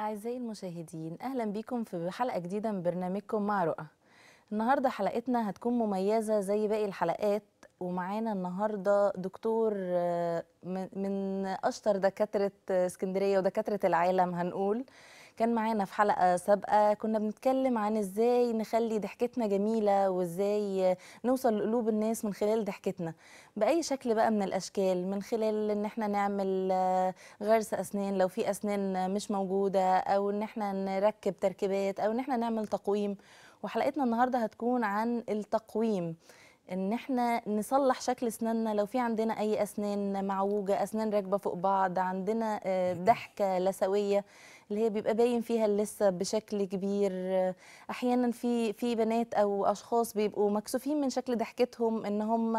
أعزائي المشاهدين أهلا بكم في حلقة جديدة من برنامجكم مع رؤى النهاردة حلقتنا هتكون مميزة زي باقي الحلقات ومعانا النهاردة دكتور آه، من أشطر دكاترة آه، اسكندرية ودكاترة العالم هنقول كان معانا في حلقه سابقه كنا بنتكلم عن ازاي نخلي ضحكتنا جميله وازاي نوصل لقلوب الناس من خلال ضحكتنا باي شكل بقى من الاشكال من خلال ان احنا نعمل آه، غرس اسنان لو في اسنان مش موجوده او ان احنا نركب تركيبات او ان احنا نعمل تقويم وحلقتنا النهارده هتكون عن التقويم ان احنا نصلح شكل اسناننا لو في عندنا اي اسنان معوجه اسنان راكبه فوق بعض عندنا آه، ضحكه لثويه اللي هي بيبقى باين فيها اللثه بشكل كبير احيانا في في بنات او اشخاص بيبقوا مكسوفين من شكل ضحكتهم ان هم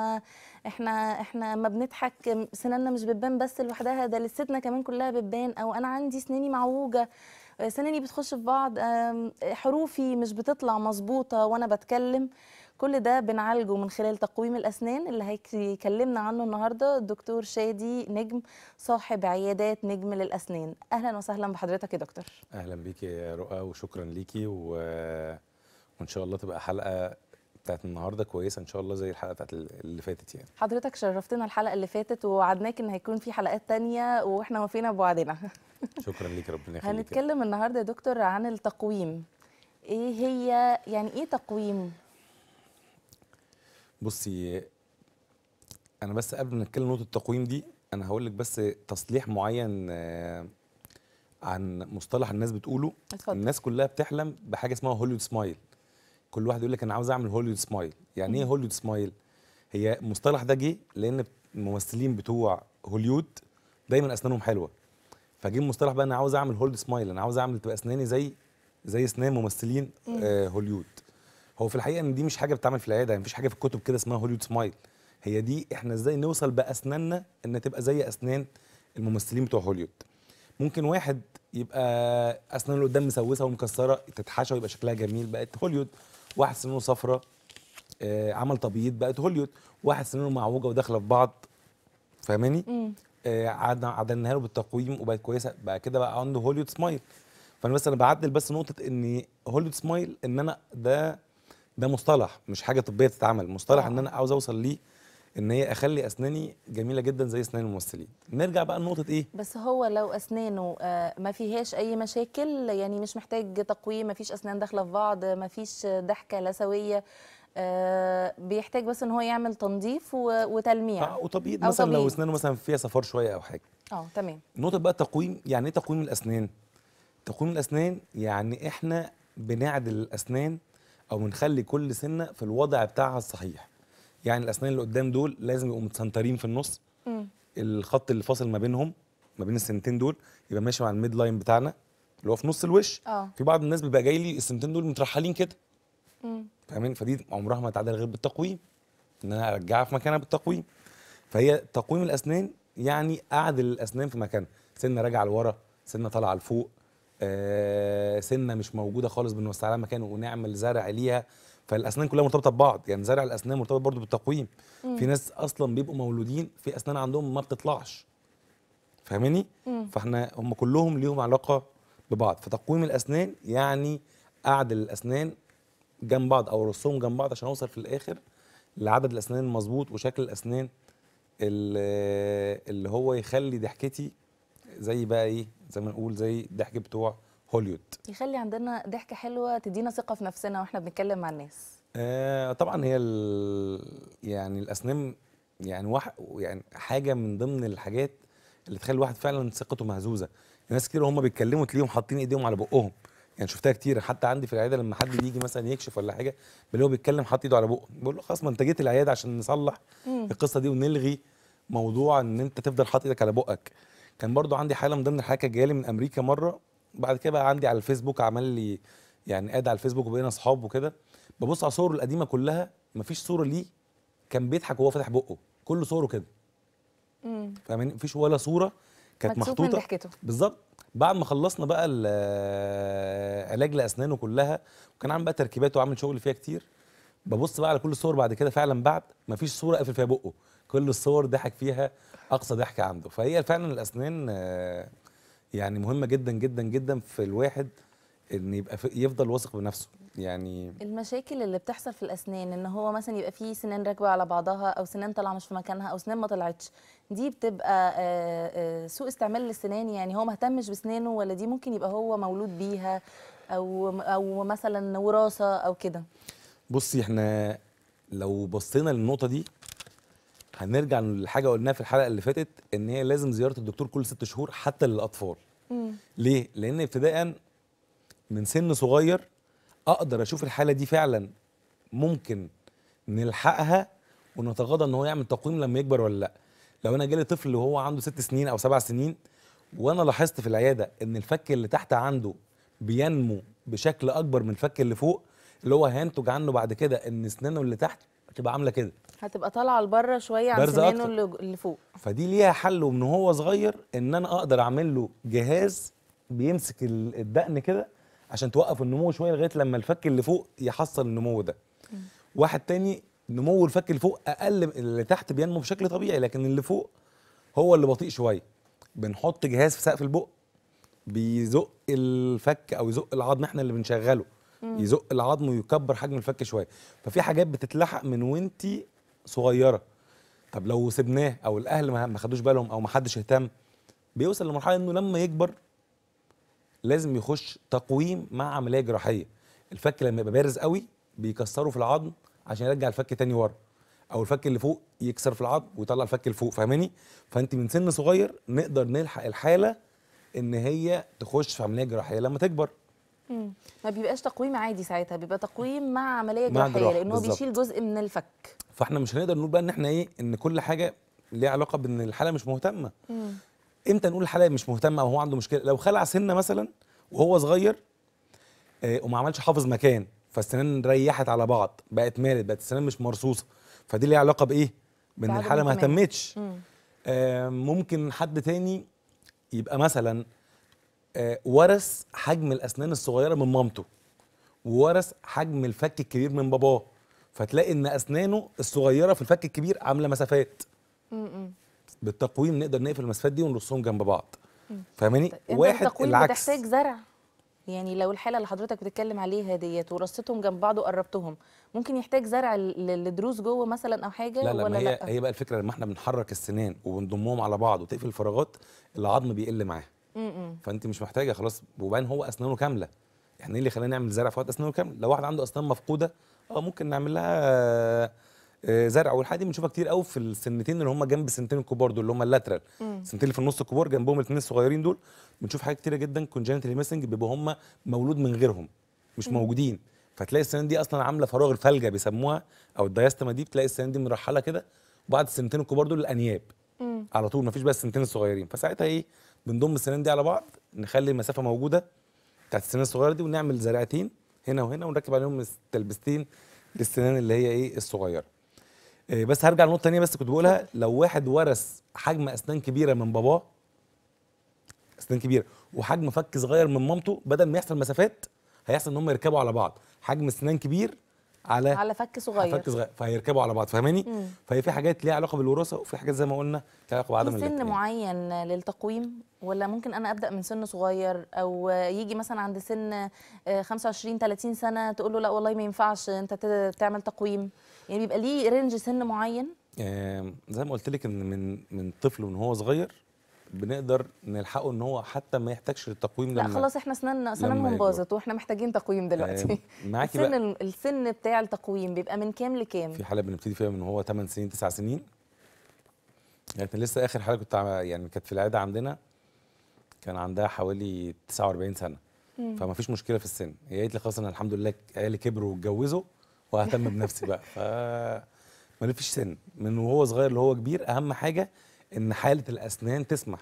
احنا احنا ما بنضحك سناننا مش بتبان بس لوحدها ده لثتنا كمان كلها بتبان او انا عندي سناني معوجه سناني بتخش في بعض حروفي مش بتطلع مظبوطه وانا بتكلم كل ده بنعالجه من خلال تقويم الأسنان اللي هيكلمنا عنه النهاردة الدكتور شادي نجم صاحب عيادات نجم للأسنان أهلا وسهلا بحضرتك يا دكتور أهلا بيكي يا رؤى وشكرا ليكي و... وإن شاء الله تبقى حلقة بتاعت النهارده كويسه ان شاء الله زي الحلقه بتاعت اللي فاتت يعني حضرتك شرفتنا الحلقه اللي فاتت ووعدناك ان هيكون في حلقات تانية واحنا وفينا بوعدنا شكرا ليك ربنا يخليك هنتكلم النهارده يا دكتور عن التقويم ايه هي يعني ايه تقويم بصي انا بس قبل ما نتكلم نقطه التقويم دي انا هقول لك بس تصليح معين آه، عن مصطلح الناس بتقوله اتفضل. الناس كلها بتحلم بحاجه اسمها هوليوود سمايل كل واحد يقول لك انا عاوز اعمل هوليوود سمايل يعني ايه هوليوود سمايل هي المصطلح ده جه لان الممثلين بتوع هوليوود دايما اسنانهم حلوه فجه المصطلح بقى انا عاوز اعمل هوليوود سمايل انا عاوز اعمل تبقى اسناني زي زي اسنان ممثلين آه هوليوود هو في الحقيقه ان دي مش حاجه بتعمل في العياده يعني مفيش حاجه في الكتب كده اسمها هوليوود سمايل هي دي احنا ازاي نوصل باسناننا ان تبقى زي اسنان الممثلين بتوع هوليوود ممكن واحد يبقى اسنانه اللي قدام مسوسه ومكسره تتحشى ويبقى شكلها جميل بقت هوليوود واحد سنونه صفرة آه عمل تبييض بقت هوليود واحد سنونه معوجه وداخله في بعض فاهماني آه عدلناها له بالتقويم وبقت كويسه بقى كده بقى عنده هوليود سمايل فانا بس انا بعدل بس نقطه ان هوليود سمايل ان انا ده ده مصطلح مش حاجه طبيه تتعمل مصطلح آه. ان انا عاوز اوصل ليه ان هي اخلي اسناني جميله جدا زي اسنان الممثلين نرجع بقى لنقطه ايه بس هو لو اسنانه آه، ما فيهاش اي مشاكل يعني مش محتاج تقويم ما فيش اسنان داخله في بعض ما فيش ضحكه لا سويه آه، بيحتاج بس ان هو يعمل تنظيف وتلميع اه وطبيعي مثلا طبيعي. لو اسنانه مثلا فيها صفار شويه او حاجه اه تمام نقطه بقى تقويم يعني ايه تقويم الاسنان تقويم الاسنان يعني احنا بنعدل الاسنان او بنخلي كل سنه في الوضع بتاعها الصحيح يعني الاسنان اللي قدام دول لازم يبقوا متسنترين في النص مم. الخط اللي فاصل ما بينهم ما بين السنتين دول يبقى ماشي مع الميد لاين بتاعنا اللي هو في نص الوش أوه. في بعض الناس بيبقى جاي لي السنتين دول مترحلين كده فاهمين فدي عمرها ما تعدل غير بالتقويم ان انا ارجعها في مكانها بالتقويم فهي تقويم الاسنان يعني اعدل الاسنان في مكانها سنه راجعه لورا سنه طالعه لفوق آه، سنه مش موجوده خالص بنوسع لها مكان ونعمل زرع ليها فالاسنان كلها مرتبطه ببعض يعني زرع الاسنان مرتبط برضو بالتقويم مم. في ناس اصلا بيبقوا مولودين في اسنان عندهم ما بتطلعش فاهماني فاحنا هم كلهم ليهم علاقه ببعض فتقويم الاسنان يعني اعدل الاسنان جنب بعض او رصهم جنب بعض عشان اوصل في الاخر لعدد الاسنان المظبوط وشكل الاسنان اللي هو يخلي ضحكتي زي بقى ايه زي ما نقول زي الضحك بتوع هوليود يخلي عندنا ضحكه حلوه تدينا ثقه في نفسنا واحنا بنتكلم مع الناس آه طبعا هي يعني الاسنان يعني واحد يعني حاجه من ضمن الحاجات اللي تخلي الواحد فعلا ثقته مهزوزه ناس كتير هم بيتكلموا تلاقيهم حاطين ايديهم على بقهم يعني شفتها كتير حتى عندي في العياده لما حد بيجي مثلا يكشف ولا حاجه بلاقيه بيتكلم حاطط ايده على بقه بقول له خلاص ما انت جيت العياده عشان نصلح مم. القصه دي ونلغي موضوع ان انت تفضل حاطط ايدك على بقك كان برضو عندي حاله من ضمن الحاجات اللي جايه من امريكا مره بعد كده بقى عندي على الفيسبوك عمل لي يعني اد على الفيسبوك وبقينا اصحاب وكده ببص على صوره القديمه كلها مفيش صوره ليه كان بيضحك وهو فاتح بقه كل صوره كده ما فيش ولا صوره كانت محطوطه بالظبط بعد ما خلصنا بقى علاج لاسنانه كلها وكان عامل بقى تركيبات وعامل شغل فيها كتير ببص بقى على كل الصور بعد كده فعلا بعد مفيش صوره قافل فيها بقه كل الصور ضحك فيها اقصى ضحك عنده فهي فعلا الاسنان آه، يعني مهمه جدا جدا جدا في الواحد ان يبقى يفضل واثق بنفسه يعني المشاكل اللي بتحصل في الاسنان ان هو مثلا يبقى فيه سنان راكبه على بعضها او سنان طالعه مش في مكانها او سنان ما طلعتش دي بتبقى آه، آه، سوء استعمال للسنان يعني هو ما اهتمش بسنانه ولا دي ممكن يبقى هو مولود بيها او او مثلا وراثه او كده بصي احنا لو بصينا للنقطه دي هنرجع للحاجه قلناها في الحلقه اللي فاتت ان هي لازم زياره الدكتور كل ست شهور حتى للاطفال مم. ليه لان ابتداء من سن صغير اقدر اشوف الحاله دي فعلا ممكن نلحقها ونتغاضى ان هو يعمل تقويم لما يكبر ولا لا لو انا جالي طفل وهو عنده ست سنين او سبع سنين وانا لاحظت في العياده ان الفك اللي تحت عنده بينمو بشكل اكبر من الفك اللي فوق اللي هو هينتج عنه بعد كده ان اسنانه اللي تحت هتبقى عامله كده هتبقى طالعه لبره شويه عن سنانه اللي فوق فدي ليها حل ومن هو صغير ان انا اقدر اعمل له جهاز بيمسك الدقن كده عشان توقف النمو شويه لغايه لما الفك اللي فوق يحصل النمو ده واحد تاني نمو الفك اللي فوق اقل اللي تحت بينمو بشكل طبيعي لكن اللي فوق هو اللي بطيء شويه بنحط جهاز في سقف البق بيزق الفك او يزق العظم احنا اللي بنشغله يزق العظم ويكبر حجم الفك شويه ففي حاجات بتتلحق من وانت صغيره طب لو سبناه او الاهل ما خدوش بالهم او ما حدش اهتم بيوصل لمرحله انه لما يكبر لازم يخش تقويم مع عمليه جراحيه الفك لما يبقى بارز قوي بيكسره في العظم عشان يرجع الفك تاني ورا او الفك اللي فوق يكسر في العظم ويطلع الفك اللي فوق فاهماني فانت من سن صغير نقدر نلحق الحاله ان هي تخش في عمليه جراحيه لما تكبر ما بيبقاش تقويم عادي ساعتها بيبقى تقويم مع عمليه جراحيه لان هو بيشيل جزء من الفك فاحنا مش هنقدر نقول بقى ان احنا ايه ان كل حاجه ليها علاقه بان الحاله مش مهتمه مم. امتى نقول الحاله مش مهتمه او هو عنده مشكله لو خلع سنه مثلا وهو صغير آه وما عملش حافظ مكان فالسنان ريحت على بعض بقت مالت بقت السنان مش مرصوصه فدي ليها علاقه بايه بان الحاله ما اهتمتش آه، ممكن حد تاني يبقى مثلا آه، ورث حجم الاسنان الصغيره من مامته وورث حجم الفك الكبير من باباه فتلاقي ان اسنانه الصغيره في الفك الكبير عامله مسافات بالتقويم نقدر نقفل المسافات دي ونرصهم جنب بعض فاهماني طيب، واحد التقويم العكس بتحتاج زرع يعني لو الحاله اللي حضرتك بتتكلم عليها ديت ورصيتهم جنب بعض وقربتهم ممكن يحتاج زرع لدروس جوه مثلا او حاجه لا لا ولا هي لا هي بقى الفكره لما احنا بنحرك السنان وبنضمهم على بعض وتقفل الفراغات العظم بيقل معاه فانت مش محتاجه خلاص وبان هو اسنانه كامله احنا يعني ايه اللي خلانا نعمل زرع في وقت اسنانه كامله لو واحد عنده اسنان مفقوده اه ممكن نعمل لها آه، زرع والحاجه دي بنشوفها كتير قوي في السنتين اللي هم جنب السنتين الكبار دول اللي هم اللاترال السنتين اللي في النص الكبار جنبهم الاثنين الصغيرين دول بنشوف حاجات كتيره جدا كونجنتال ميسنج بيبقوا هم مولود من غيرهم مش مم. موجودين فتلاقي السنان دي اصلا عامله فراغ الفلجه بيسموها او الدايستما دي بتلاقي السنان دي مرحله كده وبعد السنتين الكبار دول الانياب مم. على طول مفيش بقى السنتين الصغيرين فساعتها ايه بنضم السنان دي على بعض نخلي المسافه موجوده بتاعت السنان الصغيره دي ونعمل زرعتين هنا وهنا ونركب عليهم تلبستين للسنان اللي هي ايه الصغيره إيه بس هرجع لنقطه ثانيه بس كنت بقولها لو واحد ورث حجم اسنان كبيره من باباه اسنان كبيره وحجم فك صغير من مامته بدل ما يحصل مسافات هيحصل ان هم يركبوا على بعض حجم سنان كبير على على فك صغير فك صغير فهيركبوا على بعض فاهماني فهي في حاجات ليها علاقه بالوراثه وفي حاجات زي ما قلنا ليها علاقه بعدم في سن معين للتقويم ولا ممكن انا ابدا من سن صغير او يجي مثلا عند سن 25 آه، 30 سنه تقول له لا والله ما ينفعش انت تعمل تقويم يعني بيبقى ليه رينج سن معين زي ما قلت لك ان من من طفل وان هو صغير بنقدر نلحقه ان هو حتى ما يحتاجش للتقويم لا خلاص احنا اسناننا اسنانهم باظت واحنا محتاجين تقويم دلوقتي أيوة. معاكي بقى السن بتاع التقويم بيبقى من كام لكام في حاله بنبتدي فيها من هو 8 سنين 9 سنين لكن يعني لسه اخر حاله كنت يعني كانت في العياده عندنا كان عندها حوالي 49 سنه فما فيش مشكله في السن هي قالت لي خلاص انا الحمد لله عيالي كبروا واتجوزوا واهتم بنفسي بقى ف ما فيش سن من وهو صغير لهو كبير اهم حاجه ان حاله الاسنان تسمح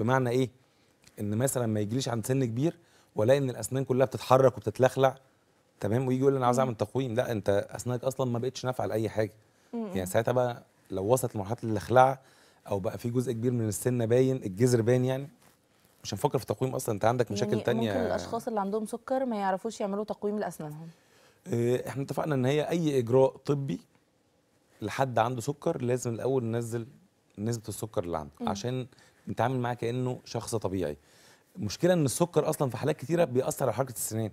بمعنى ايه ان مثلا ما يجيليش عند سن كبير ولا ان الاسنان كلها بتتحرك وبتتلخلع تمام ويجي يقول لي انا عاوز اعمل تقويم لا انت اسنانك اصلا ما بقتش نافعه لاي حاجه يعني ساعتها بقى لو وصلت لمرحله اللخلعه او بقى في جزء كبير من السنه باين الجذر باين يعني مش هنفكر في تقويم اصلا انت عندك مشاكل يعني تانية ممكن الاشخاص اللي عندهم سكر ما يعرفوش يعملوا تقويم لاسنانهم آه، احنا اتفقنا ان هي اي اجراء طبي لحد عنده سكر لازم الاول ننزل نسبه السكر اللي عندك عشان نتعامل معاه كانه شخص طبيعي المشكله ان السكر اصلا في حالات كتيره بيأثر على حركه السنان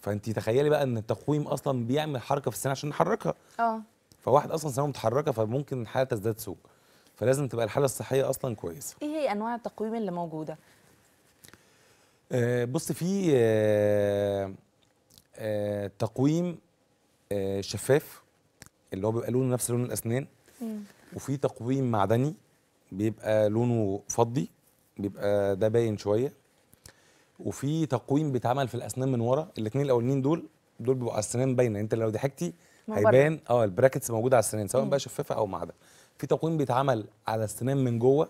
فانت تخيلي بقى ان التقويم اصلا بيعمل حركه في السنان عشان نحركها اه فواحد اصلا سنانه متحركه فممكن الحاله تزداد سوء فلازم تبقى الحاله الصحيه اصلا كويسه ايه هي انواع التقويم اللي موجوده آه بص في آه آه تقويم آه شفاف اللي هو بيبقى لونه نفس لون الاسنان مم. وفي تقويم معدني بيبقى لونه فضي بيبقى ده باين شويه وفي تقويم بيتعمل في الاسنان من ورا الاثنين الاولانيين دول دول بيبقوا على السنان باينه انت لو ضحكتي هيبان اه البراكتس موجوده على السنان سواء بقى شفافه او معدن في تقويم بيتعمل على السنان من جوه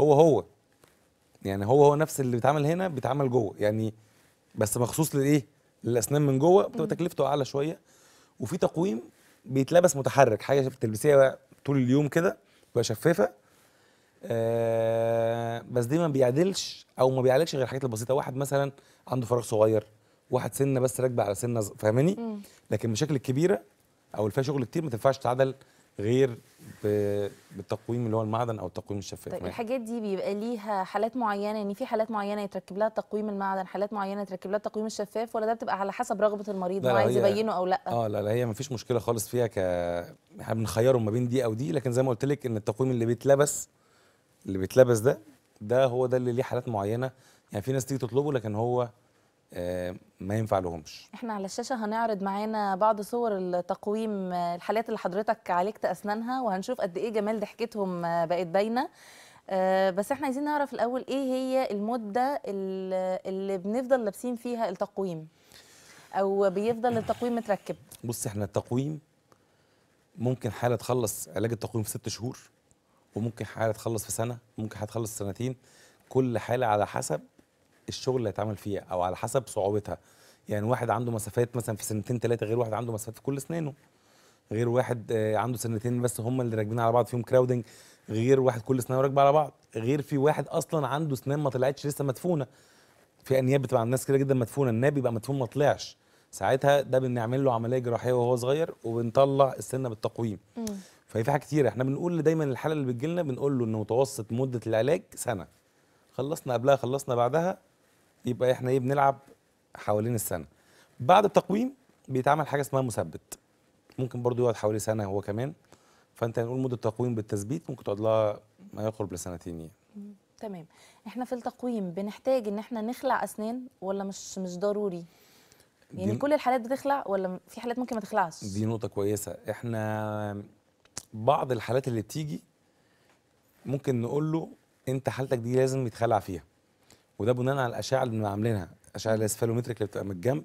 هو هو يعني هو هو نفس اللي بيتعمل هنا بيتعمل جوه يعني بس مخصوص لايه للاسنان من جوه بتبقى تكلفته اعلى شويه وفي تقويم بيتلبس متحرك حاجه بتلبسيها طول اليوم كده تبقى شفافه آه بس دي ما بيعدلش او ما بيعالجش غير الحاجات البسيطه واحد مثلا عنده فراغ صغير واحد سنه بس راكبه على سنه فاهماني لكن المشاكل الكبيره او اللي فيها شغل كتير ما تنفعش تعدل غير بالتقويم اللي هو المعدن او التقويم الشفاف طيب الحاجات دي بيبقى ليها حالات معينه يعني في حالات معينه يتركب لها تقويم المعدن حالات معينه يتركب لها التقويم الشفاف ولا ده بتبقى على حسب رغبه المريض هو عايز يبينه او لا اه لا لا هي فيش مشكله خالص فيها ك احنا بنخيره ما بين دي او دي لكن زي ما قلت لك ان التقويم اللي بيتلبس اللي بيتلبس ده ده هو ده اللي ليه حالات معينه يعني في ناس تيجي تطلبه لكن هو آه، ما ينفع لهمش احنا على الشاشه هنعرض معانا بعض صور التقويم آه، الحالات اللي حضرتك عالجت اسنانها وهنشوف قد ايه جمال ضحكتهم آه، بقت باينه بس احنا عايزين نعرف الاول ايه هي المده اللي بنفضل لابسين فيها التقويم او بيفضل التقويم متركب بص احنا التقويم ممكن حاله تخلص علاج التقويم في ست شهور وممكن حاله تخلص في سنه ممكن حاله تخلص سنتين كل حاله على حسب الشغل اللي هيتعمل فيها او على حسب صعوبتها يعني واحد عنده مسافات مثلا في سنتين ثلاثه غير واحد عنده مسافات في كل اسنانه غير واحد آه، عنده سنتين بس هم اللي راكبين على بعض فيهم كراودنج غير واحد كل اسنانه راكبه على بعض غير في واحد اصلا عنده اسنان ما طلعتش لسه مدفونه في انياب بتبقى عند ناس كده جدا مدفونه الناب يبقى مدفون ما طلعش ساعتها ده بنعمل له عمليه جراحيه وهو صغير وبنطلع السنه بالتقويم فهي في حاجات كتيره احنا بنقول دايما الحاله اللي بتجي لنا بنقول له ان متوسط مده العلاج سنه خلصنا قبلها خلصنا بعدها يبقى احنا ايه بنلعب حوالين السنه بعد التقويم بيتعمل حاجه اسمها مثبت ممكن برضو يقعد حوالي سنه هو كمان فانت هنقول مده التقويم بالتثبيت ممكن تقعد لها ما يقرب لسنتين يعني تمام احنا في التقويم بنحتاج ان احنا نخلع اسنان ولا مش مش ضروري يعني كل الحالات بتخلع ولا في حالات ممكن ما تخلعش دي نقطه كويسه احنا بعض الحالات اللي بتيجي ممكن نقول له انت حالتك دي لازم يتخلع فيها وده بناء على الاشعه اللي بنبقى عاملينها الاشعه الاسفالومتريك اللي بتبقى من الجنب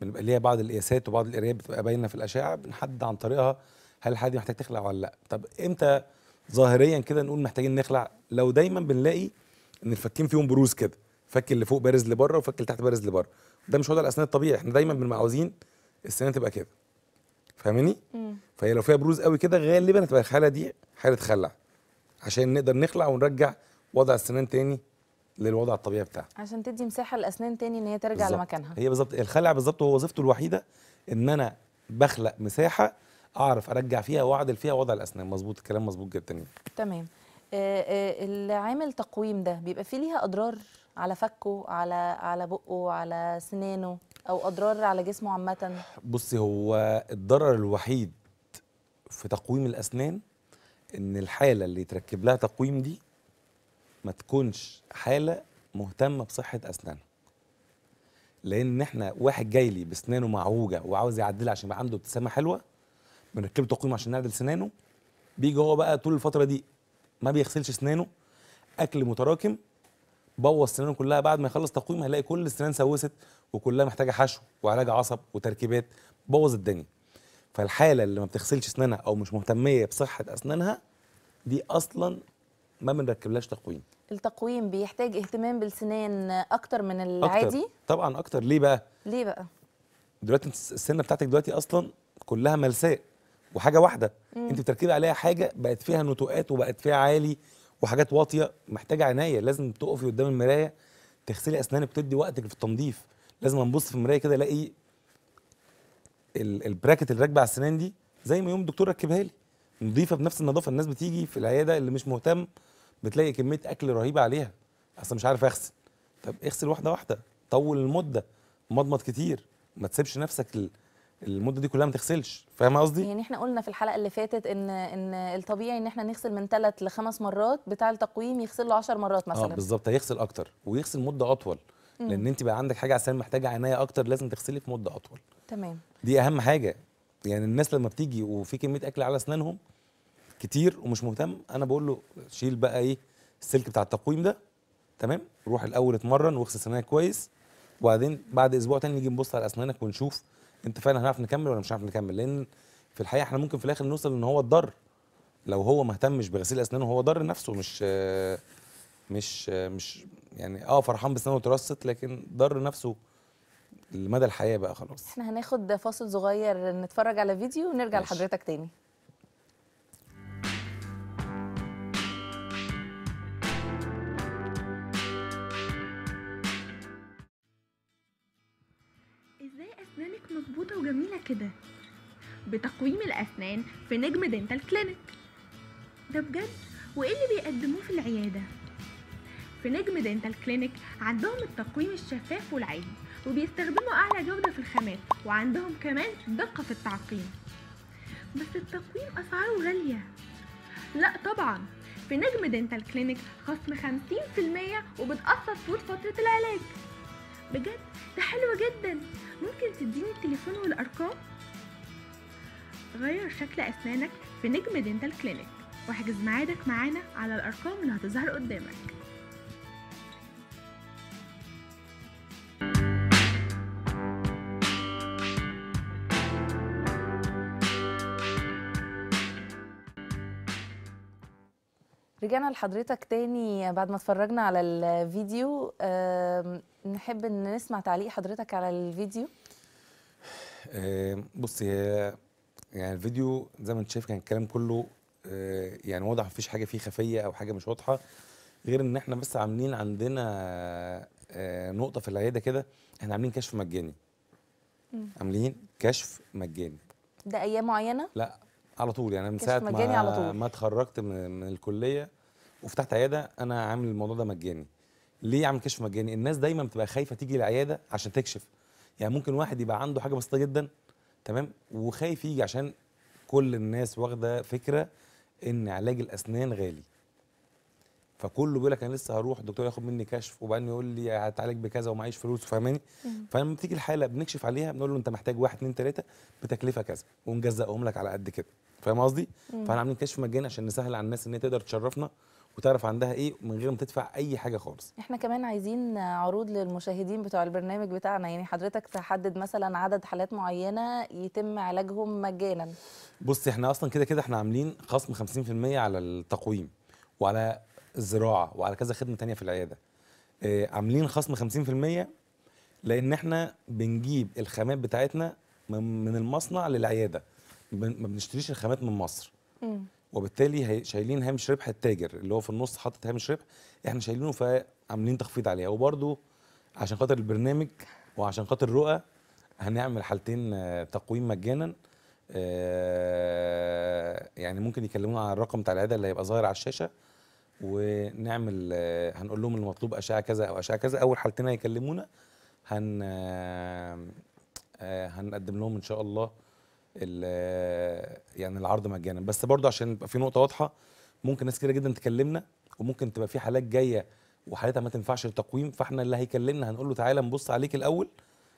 بنبقى ليها بعض القياسات وبعض القرايات بتبقى باينه في الاشعه بنحدد عن طريقها هل الحاله دي محتاج تخلع ولا لا طب امتى ظاهريا كده نقول محتاجين نخلع لو دايما بنلاقي ان الفكين فيهم بروز كده فك اللي فوق بارز لبره وفك اللي تحت بارز لبره ده مش وضع الاسنان الطبيعي احنا دايما بنبقى عاوزين السنان تبقى كده فاهماني فهي لو فيها بروز قوي كده غالبا هتبقى الحاله دي حاله خلع عشان نقدر نخلع ونرجع وضع السنان تاني للوضع الطبيعي بتاعها عشان تدي مساحه للاسنان تاني ان هي ترجع بالزبط. لمكانها هي بالظبط الخلع بالظبط هو وظيفته الوحيده ان انا بخلق مساحه اعرف ارجع فيها واعدل فيها وضع الاسنان مظبوط الكلام مظبوط جدا تمام آه آه العامل تقويم ده بيبقى فيه ليها اضرار على فكه على على بقه على سنانه او اضرار على جسمه عامه بصي هو الضرر الوحيد في تقويم الاسنان ان الحاله اللي يتركب لها تقويم دي ما تكونش حاله مهتمه بصحه اسنانها لان احنا واحد جاي لي بسنانه معوجه وعاوز يعدلها عشان يبقى عنده ابتسامه حلوه بنركب تقويم عشان نعدل سنانه بيجي هو بقى طول الفتره دي ما بيغسلش سنانه اكل متراكم بوظ سنانه كلها بعد ما يخلص تقويم هيلاقي كل السنان سوست وكلها محتاجه حشو وعلاج عصب وتركيبات بوظ الدنيا فالحاله اللي ما بتغسلش سنانها او مش مهتميه بصحه اسنانها دي اصلا ما بنركبلهاش تقويم التقويم بيحتاج اهتمام بالسنان اكتر من العادي أكتر. طبعا اكتر ليه بقى ليه بقى دلوقتي السنه بتاعتك دلوقتي اصلا كلها ملساء وحاجه واحده مم. انت بتركبي عليها حاجه بقت فيها نتوءات وبقت فيها عالي وحاجات واطيه محتاجه عنايه لازم تقفي قدام المرايه تغسلي اسنانك بتدي وقتك في التنظيف لازم نبص في المرايه كده الاقي البراكت اللي راكبه على السنان دي زي ما يوم الدكتور ركبها لي نظيفه بنفس النظافه الناس بتيجي في العياده اللي مش مهتم بتلاقي كميه اكل رهيبه عليها اصلا مش عارف اغسل طب اغسل واحده واحده طول المده مضمض كتير ما تسيبش نفسك المده دي كلها ما تغسلش فاهم قصدي يعني احنا قلنا في الحلقه اللي فاتت ان ان الطبيعي ان احنا نغسل من 3 لخمس مرات بتاع التقويم يغسل له 10 مرات آه، مثلا اه بالظبط هيغسل اكتر ويغسل مده اطول مم. لان انت بقى عندك حاجه عشان محتاجه عنايه اكتر لازم تغسلي في مده اطول تمام دي اهم حاجه يعني الناس لما بتيجي وفي كميه اكل على اسنانهم كتير ومش مهتم انا بقول له شيل بقى ايه السلك بتاع التقويم ده تمام روح الاول اتمرن واغسل سنانك كويس وبعدين بعد اسبوع تاني نيجي نبص على اسنانك ونشوف انت فعلا هنعرف نكمل ولا مش هنعرف نكمل لان في الحقيقه احنا ممكن في الاخر نوصل ان هو اتضر لو هو ما اهتمش بغسيل اسنانه هو ضر نفسه مش مش مش يعني اه فرحان بسنانه اترست لكن ضر نفسه لمدى الحياه بقى خلاص احنا هناخد فاصل صغير نتفرج على فيديو ونرجع ماشي. لحضرتك تاني وجميلة كده بتقويم الأسنان في نجم دنتال كلينك ده بجد وإيه اللي بيقدموه في العيادة؟ في نجم دنتال كلينك عندهم التقويم الشفاف والعادي وبيستخدموا أعلى جودة في الخامات وعندهم كمان دقة في التعقيم بس التقويم أسعاره غالية لا طبعا في نجم دنتال كلينك خصم 50% وبتقسط طول فترة العلاج بجد ده حلو جدا ممكن تديني التليفون والأرقام؟ غير شكل أسنانك في نجم دينتال كلينيك واحجز ميعادك معانا على الأرقام اللي هتظهر قدامك رجعنا لحضرتك تاني بعد ما اتفرجنا على الفيديو نحب ان نسمع تعليق حضرتك على الفيديو آه، بصي يعني الفيديو زي ما انت شايف كان الكلام كله آه، يعني واضح مفيش حاجه فيه خفيه او حاجه مش واضحه غير ان احنا بس عاملين عندنا آه، نقطه في العياده كده احنا عاملين كشف مجاني عاملين كشف مجاني ده ايام معينه لا على طول يعني من ساعه ما ما اتخرجت من الكليه وفتحت عياده انا عامل الموضوع ده مجاني ليه يعمل كشف مجاني الناس دايما بتبقى خايفه تيجي العياده عشان تكشف يعني ممكن واحد يبقى عنده حاجه بسيطه جدا تمام وخايف يجي عشان كل الناس واخده فكره ان علاج الاسنان غالي فكله بيقول لك انا لسه هروح الدكتور ياخد مني كشف وبعدين يقول لي هتعالج بكذا ومعيش فلوس فاهماني فلما بتيجي الحاله بنكشف عليها بنقول له انت محتاج واحد اثنين ثلاثه بتكلفه كذا ونجزقهم لك على قد كده فاهم قصدي؟ فاحنا عاملين كشف مجاني عشان نسهل على الناس ان هي تقدر تشرفنا وتعرف عندها ايه من غير ما تدفع اي حاجه خالص احنا كمان عايزين عروض للمشاهدين بتوع البرنامج بتاعنا يعني حضرتك تحدد مثلا عدد حالات معينه يتم علاجهم مجانا بص احنا اصلا كده كده احنا عاملين خصم 50% على التقويم وعلى الزراعه وعلى كذا خدمه ثانيه في العياده اه عاملين خصم 50% لان احنا بنجيب الخامات بتاعتنا من المصنع للعياده ما بنشتريش الخامات من مصر وبالتالي شايلين هامش ربح التاجر اللي هو في النص حاطط هامش ربح احنا شايلينه فعاملين تخفيض عليها وبرده عشان خاطر البرنامج وعشان خاطر رؤى هنعمل حالتين آه، تقويم مجانا آه، يعني ممكن يكلمونا على الرقم بتاع العياده اللي هيبقى ظاهر على الشاشه ونعمل آه، هنقول لهم المطلوب اشعه كذا او اشعه كذا اول حالتين هيكلمونا هن هنقدم لهم ان شاء الله يعني العرض مجانا بس برضه عشان يبقى في نقطه واضحه ممكن ناس كتير جدا تكلمنا وممكن تبقى في حالات جايه وحالتها ما تنفعش للتقويم فاحنا اللي هيكلمنا هنقول له تعالى نبص عليك الاول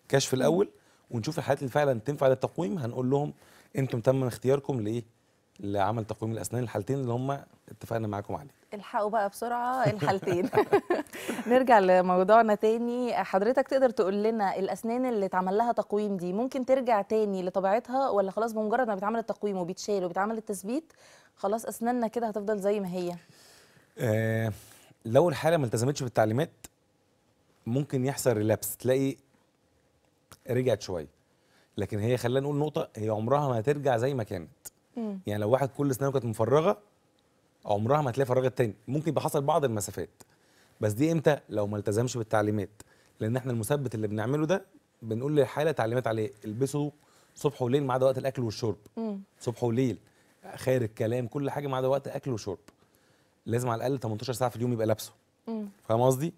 كشف الاول ونشوف الحالات اللي فعلا تنفع للتقويم هنقول لهم انتم تم اختياركم لايه لعمل تقويم الاسنان الحالتين اللي هم اتفقنا معاكم عليه الحقوا بقى بسرعه الحالتين نرجع لموضوعنا تاني حضرتك تقدر تقول لنا الاسنان اللي اتعمل لها تقويم دي ممكن ترجع تاني لطبيعتها ولا خلاص بمجرد ما بيتعمل التقويم وبيتشال وبيتعمل التثبيت خلاص اسناننا كده هتفضل زي ما هي آه لو الحاله ما التزمتش بالتعليمات ممكن يحصل ريلابس تلاقي رجعت شويه لكن هي خلينا نقول نقطه هي عمرها ما هترجع زي ما كانت يعني لو واحد كل سنانه كانت مفرغه عمرها ما هتلاقي فراغ التاني ممكن يبقى حصل بعض المسافات بس دي امتى لو ما التزمش بالتعليمات لان احنا المثبت اللي بنعمله ده بنقول للحاله تعليمات عليه البسوا صبح وليل ما عدا وقت الاكل والشرب مم. صبح وليل خير الكلام كل حاجه ما عدا وقت اكل وشرب لازم على الاقل 18 ساعه في اليوم يبقى لابسه فاهم قصدي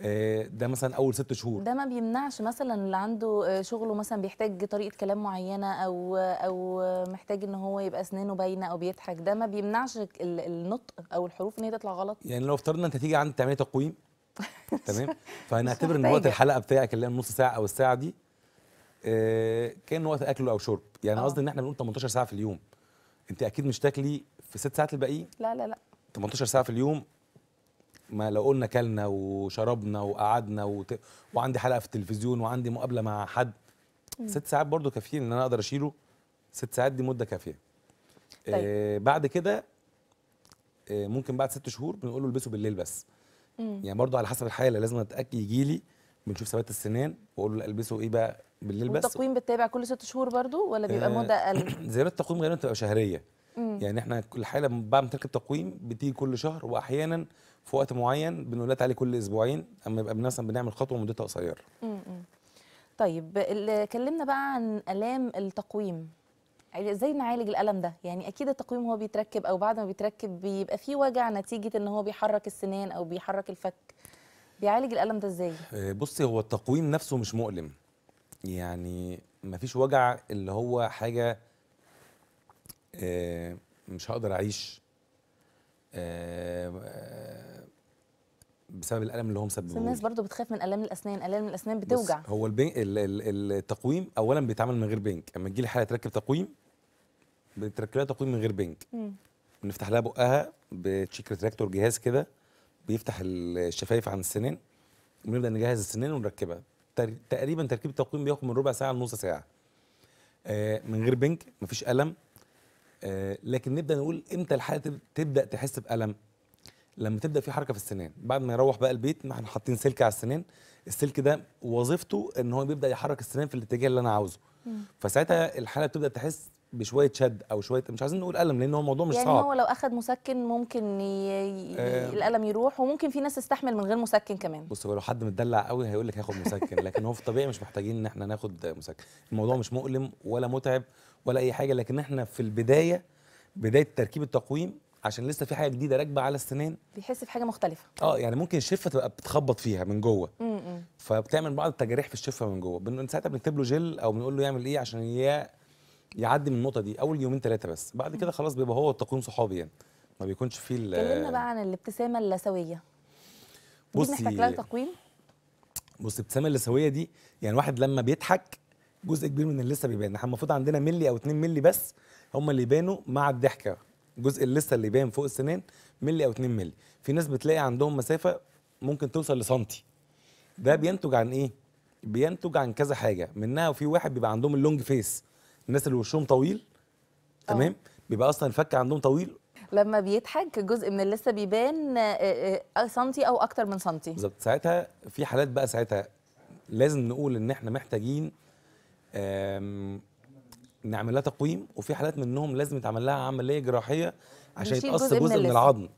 آه، ده مثلا اول ست شهور ده ما بيمنعش مثلا اللي عنده آه، شغله مثلا بيحتاج طريقه كلام معينه او او محتاج ان هو يبقى اسنانه باينه او بيضحك ده ما بيمنعش النطق او الحروف ان هي تطلع غلط يعني لو افترضنا انت تيجي عند تعملي تقويم تمام فهنعتبر ان وقت الحلقه بتاعك اللي هي النص ساعه او الساعه دي آه، كان وقت اكل او شرب يعني قصدي ان احنا بنقول 18 ساعه في اليوم انت اكيد مش تاكلي في ست ساعات الباقيين لا لا لا 18 ساعه في اليوم ما لو قلنا كلنا وشربنا وقعدنا وت... وعندي حلقه في التلفزيون وعندي مقابله مع حد مم. ست ساعات برضو كافيين ان انا اقدر اشيله ست ساعات دي مده كافيه آه، طيب. آه بعد كده آه ممكن بعد ست شهور بنقول له البسه بالليل بس مم. يعني برضو على حسب الحاله لازم اتاكد يجي لي بنشوف ثبات السنان واقول له البسه ايه بقى بالليل بس التقويم بتتابع كل ست شهور برضو ولا بيبقى آه مده اقل زيارات التقويم غالبا بتبقى شهريه مم. يعني احنا كل حاله بعد ما تركب تقويم بتيجي كل شهر واحيانا في وقت معين بنولات عليه كل اسبوعين اما يبقى مثلا بنعمل خطوه مدتها قصيره طيب اتكلمنا بقى عن الام التقويم ازاي يعني نعالج الالم ده يعني اكيد التقويم هو بيتركب او بعد ما بيتركب بيبقى فيه وجع نتيجه ان هو بيحرك السنان او بيحرك الفك بيعالج الالم ده ازاي آه، بصي هو التقويم نفسه مش مؤلم يعني مفيش وجع اللي هو حاجه آه، مش هقدر اعيش آه، آه، بسبب الالم اللي سببوه مسببه الناس برضو بتخاف من الام الاسنان الام الاسنان بتوجع هو البين التقويم اولا بيتعمل من غير بنك اما تجي لي حاله تركب تقويم بتركب لها تقويم من غير بنك بنفتح لها بقها بتشيك ريتراكتور جهاز كده بيفتح الشفايف عن السنان ونبدا نجهز السنان ونركبها تقريبا تركيب التقويم بياخد من ربع ساعه لنص ساعه آه، من غير بنك مفيش الم آه، لكن نبدا نقول امتى الحاله تبدا تحس بالم لما تبدا في حركه في السنان بعد ما يروح بقى البيت احنا حاطين سلك على السنان السلك ده وظيفته ان هو بيبدا يحرك السنان في الاتجاه اللي انا عاوزه فساعتها الحاله بتبدا تحس بشويه شد او شويه مش عايزين نقول الم لان هو الموضوع مش يعني صعب يعني هو لو اخذ مسكن ممكن ي... آه الالم يروح وممكن في ناس تستحمل من غير مسكن كمان بص لو حد متدلع قوي هيقول لك هاخد مسكن لكن هو في الطبيعي مش محتاجين ان احنا ناخد مسكن الموضوع مش مؤلم ولا متعب ولا اي حاجه لكن احنا في البدايه بدايه تركيب التقويم عشان لسه في حاجه جديده راكبه على السنين بيحس بحاجه مختلفه اه يعني ممكن الشفه تبقى بتخبط فيها من جوه فبتعمل بعض التجاريح في الشفه من جوه بن ساعتها بنكتب له جل او بنقول له يعمل ايه عشان يعدي من النقطه دي اول يومين ثلاثه بس بعد كده خلاص بيبقى هو التقويم صحابي يعني ما بيكونش فيه كلمنا بقى عن الابتسامه اللثويه بصي محتاج لها تقويم بصي الابتسامه اللثويه دي يعني واحد لما بيضحك جزء كبير من اللسه بيبان احنا المفروض عندنا ملي او 2 ملي بس هم اللي يبانوا مع الضحكه جزء اللسه اللي باين فوق السنان ملي او 2 ملي في ناس بتلاقي عندهم مسافه ممكن توصل لسنتي ده بينتج عن ايه بينتج عن كذا حاجه منها وفي واحد بيبقى عندهم اللونج فيس الناس اللي وشهم طويل آه. تمام أوه. بيبقى اصلا الفك عندهم طويل لما بيضحك جزء من اللسه بيبان آه، آه، سنتي او اكتر من سنتي بالظبط ساعتها في حالات بقى ساعتها لازم نقول ان احنا محتاجين نعمل لها تقويم وفي حالات منهم لازم يتعمل لها عمليه جراحيه عشان يتقص جزء, جزء من, من العظم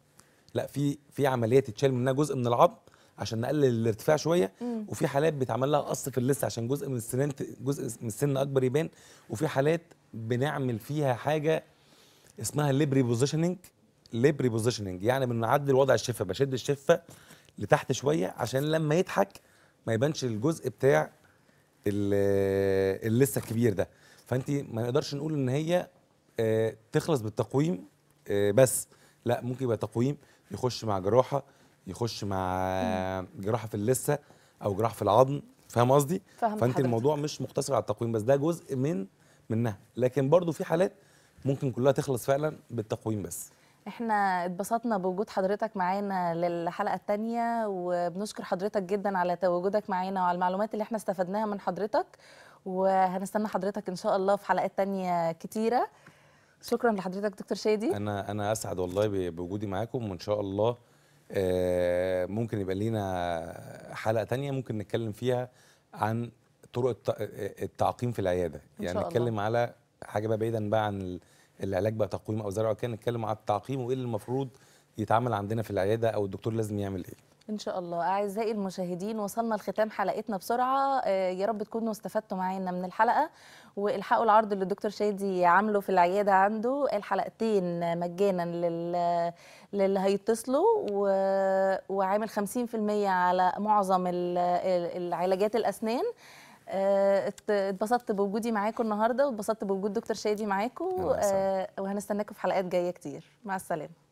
لا في في عمليه تتشال منها جزء من العظم عشان نقلل الارتفاع شويه مم. وفي حالات بيتعمل لها قص في اللثه عشان جزء من السنان جزء من السن اكبر يبان وفي حالات بنعمل فيها حاجه اسمها ليبري بوزيشننج ليبري بوزيشننج يعني بنعدل وضع الشفه بشد الشفه لتحت شويه عشان لما يضحك ما يبانش الجزء بتاع اللي لسه الكبير ده فانت ما نقدرش نقول ان هي آه، تخلص بالتقويم آه، بس لا ممكن يبقى تقويم يخش مع جراحه يخش مع جراحه في اللثه او جراحه في العظم فاهم قصدي فانت حضرتك. الموضوع مش مقتصر على التقويم بس ده جزء من منها لكن برضو في حالات ممكن كلها تخلص فعلا بالتقويم بس احنا اتبسطنا بوجود حضرتك معانا للحلقه الثانيه وبنشكر حضرتك جدا على تواجدك معانا وعلى المعلومات اللي احنا استفدناها من حضرتك وهنستنى حضرتك ان شاء الله في حلقات ثانيه كتيره شكرا لحضرتك دكتور شادي انا انا اسعد والله بوجودي معاكم وان شاء الله آه، ممكن يبقى لينا حلقه ثانيه ممكن نتكلم فيها عن طرق التعقيم في العياده يعني نتكلم على حاجه بقى بعيدا بقى عن العلاج بقى تقويم او زرع كان نتكلم على التعقيم وايه اللي المفروض يتعمل عندنا في العياده او الدكتور لازم يعمل ايه ان شاء الله اعزائي المشاهدين وصلنا لختام حلقتنا بسرعه آه، يا رب تكونوا استفدتوا معانا من الحلقه والحقوا العرض اللي الدكتور شادي عامله في العياده عنده الحلقتين مجانا لل... للي هيتصلوا و... وعامل 50% على معظم العلاجات الاسنان آه، اتبسطت بوجودي معاكم النهارده واتبسطت بوجود دكتور شادي معاكم آه، وهنستناكم في حلقات جايه كتير مع السلامه